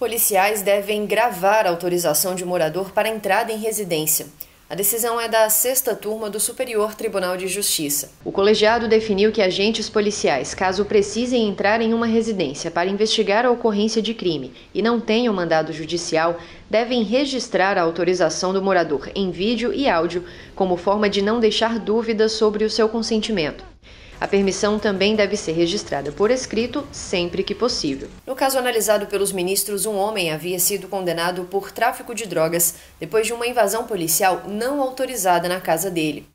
Policiais devem gravar a autorização de morador para entrada em residência. A decisão é da sexta turma do Superior Tribunal de Justiça. O colegiado definiu que agentes policiais, caso precisem entrar em uma residência para investigar a ocorrência de crime e não tenham mandado judicial, devem registrar a autorização do morador em vídeo e áudio, como forma de não deixar dúvidas sobre o seu consentimento. A permissão também deve ser registrada por escrito sempre que possível. No caso analisado pelos ministros, um homem havia sido condenado por tráfico de drogas depois de uma invasão policial não autorizada na casa dele.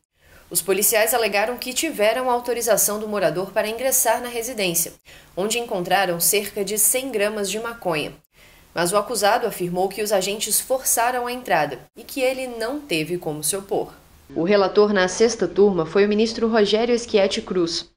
Os policiais alegaram que tiveram autorização do morador para ingressar na residência, onde encontraram cerca de 100 gramas de maconha. Mas o acusado afirmou que os agentes forçaram a entrada e que ele não teve como se opor. O relator na sexta turma foi o ministro Rogério Schietti Cruz.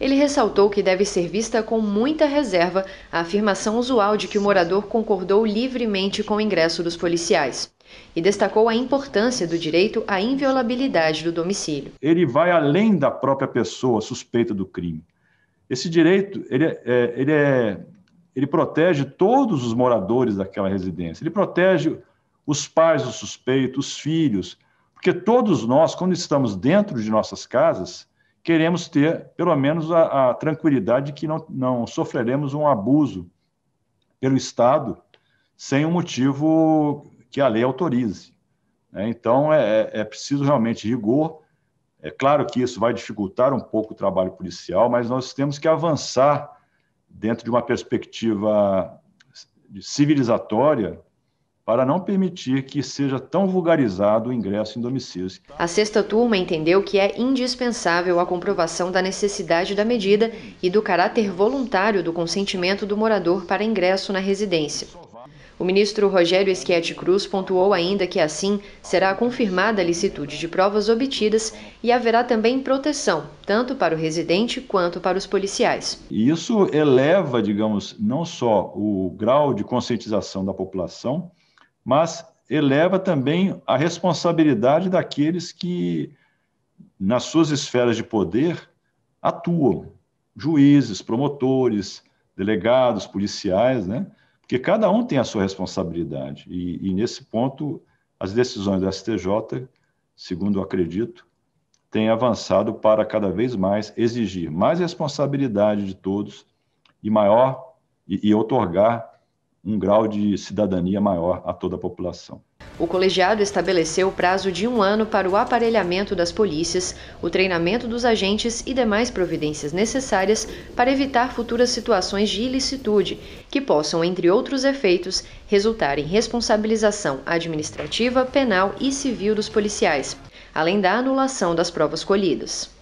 Ele ressaltou que deve ser vista com muita reserva a afirmação usual de que o morador concordou livremente com o ingresso dos policiais e destacou a importância do direito à inviolabilidade do domicílio. Ele vai além da própria pessoa suspeita do crime. Esse direito ele, é, é ele, é, ele protege todos os moradores daquela residência. Ele protege os pais do suspeito, os filhos, porque todos nós, quando estamos dentro de nossas casas, queremos ter pelo menos a, a tranquilidade de que não, não sofreremos um abuso pelo Estado sem um motivo que a lei autorize. Né? Então, é, é, é preciso realmente rigor. É claro que isso vai dificultar um pouco o trabalho policial, mas nós temos que avançar dentro de uma perspectiva civilizatória para não permitir que seja tão vulgarizado o ingresso em domicílio. A sexta turma entendeu que é indispensável a comprovação da necessidade da medida e do caráter voluntário do consentimento do morador para ingresso na residência. O ministro Rogério Schietti Cruz pontuou ainda que assim será confirmada a licitude de provas obtidas e haverá também proteção, tanto para o residente quanto para os policiais. E isso eleva, digamos, não só o grau de conscientização da população, mas eleva também a responsabilidade daqueles que, nas suas esferas de poder, atuam juízes, promotores, delegados, policiais, né? Porque cada um tem a sua responsabilidade e, e nesse ponto as decisões do STJ, segundo eu acredito, têm avançado para cada vez mais exigir mais responsabilidade de todos e maior e, e otorgar um grau de cidadania maior a toda a população. O colegiado estabeleceu o prazo de um ano para o aparelhamento das polícias, o treinamento dos agentes e demais providências necessárias para evitar futuras situações de ilicitude, que possam, entre outros efeitos, resultar em responsabilização administrativa, penal e civil dos policiais, além da anulação das provas colhidas.